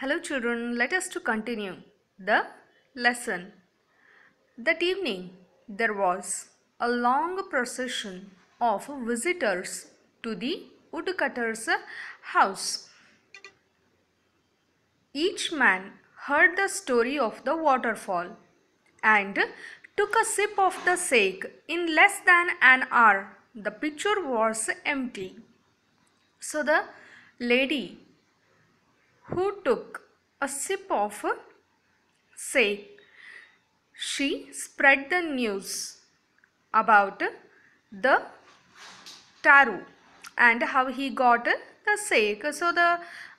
Hello children, let us to continue the lesson. That evening there was a long procession of visitors to the woodcutter's house. Each man heard the story of the waterfall and took a sip of the sake. In less than an hour the pitcher was empty. So the lady who took a sip of say. She spread the news about the Taru and how he got the sake. So the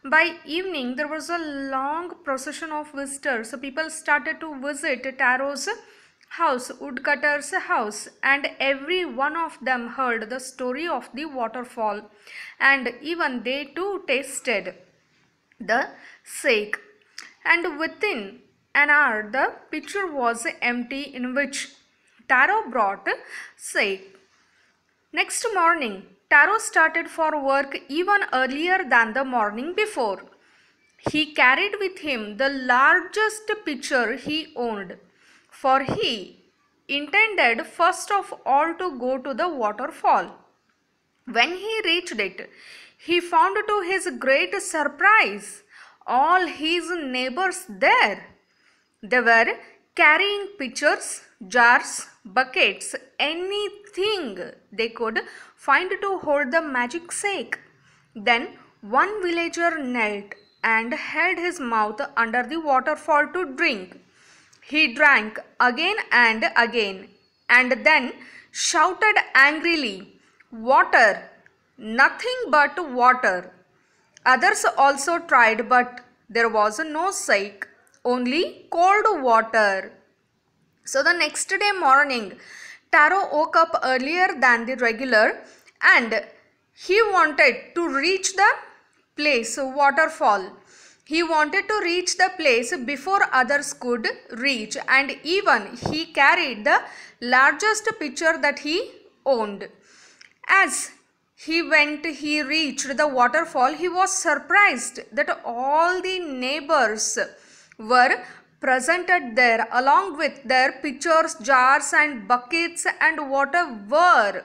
by evening there was a long procession of visitors. So people started to visit Taro's house, woodcutter's house, and every one of them heard the story of the waterfall, and even they too tasted the sake. And within an hour, the pitcher was empty in which Taro brought sake. Next morning, Taro started for work even earlier than the morning before. He carried with him the largest pitcher he owned, for he intended first of all to go to the waterfall. When he reached it, he found to his great surprise all his neighbors there. They were carrying pitchers, jars, buckets, anything they could find to hold the magic sake. Then one villager knelt and held his mouth under the waterfall to drink. He drank again and again and then shouted angrily, Water! nothing but water. Others also tried, but there was no sake. only cold water. So the next day morning, Taro woke up earlier than the regular and he wanted to reach the place, waterfall. He wanted to reach the place before others could reach, and even he carried the largest pitcher that he owned. As he went he reached the waterfall he was surprised that all the neighbors were presented there along with their pitchers jars and buckets and whatever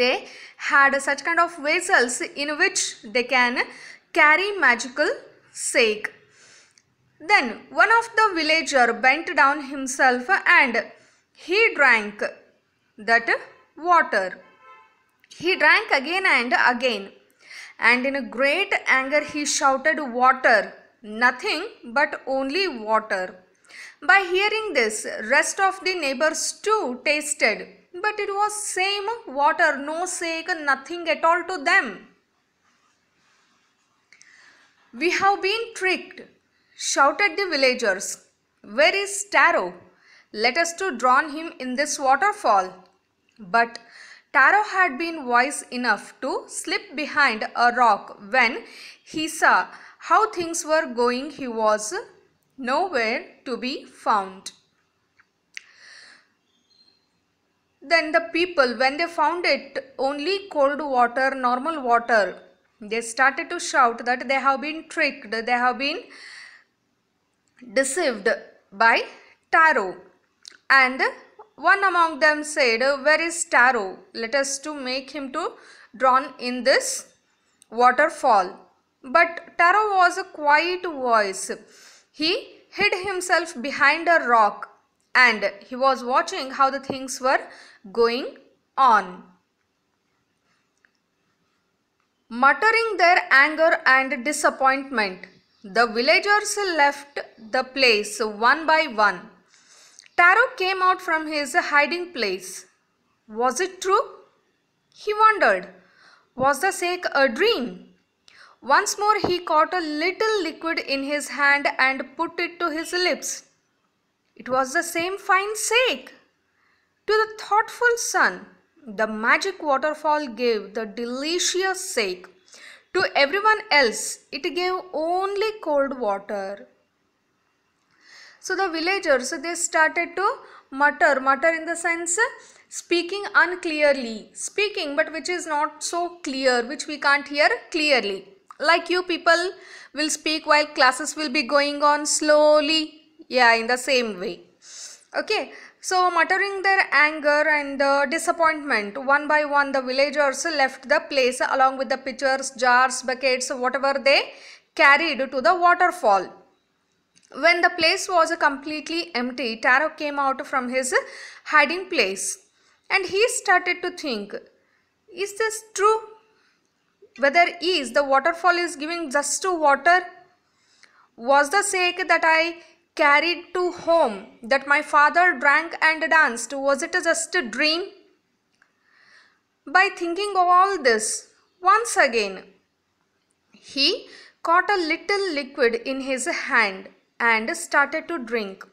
they had such kind of vessels in which they can carry magical sake then one of the villager bent down himself and he drank that water he drank again and again, and in a great anger he shouted, Water! Nothing but only water. By hearing this, rest of the neighbors too tasted, but it was same water, no sake, nothing at all to them. We have been tricked, shouted the villagers. Where is Taro? Let us to drown him in this waterfall. But Taro had been wise enough to slip behind a rock when he saw how things were going. He was nowhere to be found. Then the people, when they found it only cold water, normal water, they started to shout that they have been tricked, they have been deceived by Taro. And one among them said, Where is Taro? Let us to make him to drown in this waterfall. But Taro was a quiet voice. He hid himself behind a rock and he was watching how the things were going on. Muttering their anger and disappointment, the villagers left the place one by one. Taro came out from his hiding place. Was it true? He wondered. Was the sake a dream? Once more he caught a little liquid in his hand and put it to his lips. It was the same fine sake. To the thoughtful son, the magic waterfall gave the delicious sake. To everyone else, it gave only cold water. So the villagers they started to mutter, mutter in the sense speaking unclearly, speaking but which is not so clear, which we can't hear clearly. Like you people will speak while classes will be going on slowly. Yeah, in the same way. Okay, so muttering their anger and the disappointment, one by one the villagers left the place along with the pitchers, jars, buckets, whatever they carried to the waterfall. When the place was completely empty, Taro came out from his hiding place and he started to think, is this true? Whether is the waterfall is giving just to water? Was the sake that I carried to home, that my father drank and danced, was it just a dream? By thinking of all this, once again, he caught a little liquid in his hand and started to drink.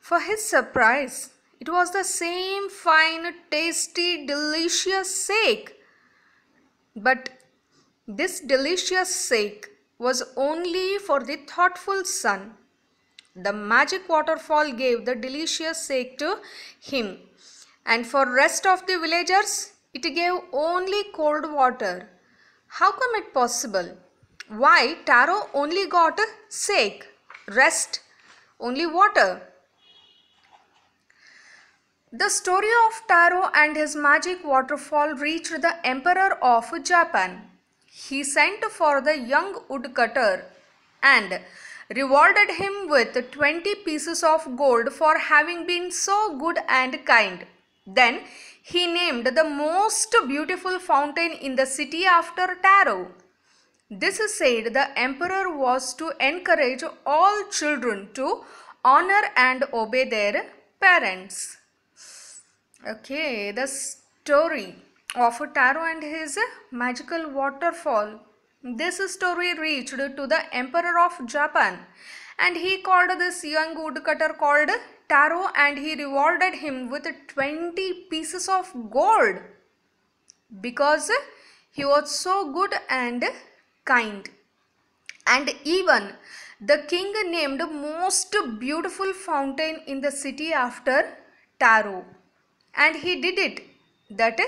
For his surprise, it was the same fine, tasty, delicious sake. But this delicious sake was only for the thoughtful son. The magic waterfall gave the delicious sake to him. And for rest of the villagers, it gave only cold water. How come it possible? Why Taro only got a sake? rest only water. The story of Taro and his magic waterfall reached the emperor of Japan. He sent for the young woodcutter and rewarded him with 20 pieces of gold for having been so good and kind. Then he named the most beautiful fountain in the city after Taro. This is said the emperor was to encourage all children to honor and obey their parents. Okay, the story of Taro and his magical waterfall. This story reached to the emperor of Japan and he called this young woodcutter called Taro and he rewarded him with 20 pieces of gold because he was so good and kind. And even the king named most beautiful fountain in the city after Taro. And he did it that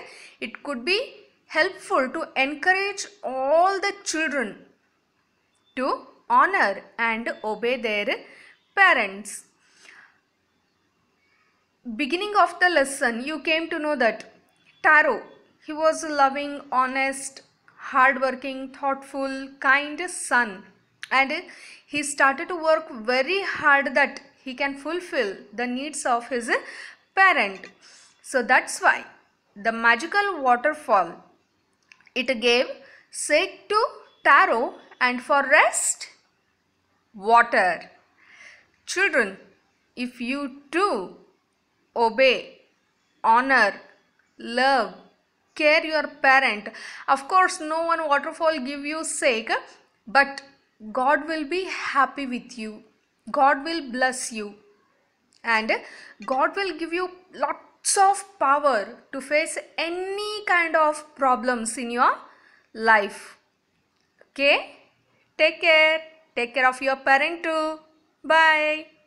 it could be helpful to encourage all the children to honor and obey their parents. Beginning of the lesson, you came to know that Taro, he was loving, honest, hardworking, thoughtful, kind son. And he started to work very hard that he can fulfill the needs of his parent. So that's why the magical waterfall it gave sake to Taro and for rest water. Children, if you too obey, honor, love, scare your parent of course no one waterfall give you sake but god will be happy with you god will bless you and god will give you lots of power to face any kind of problems in your life okay take care take care of your parent too bye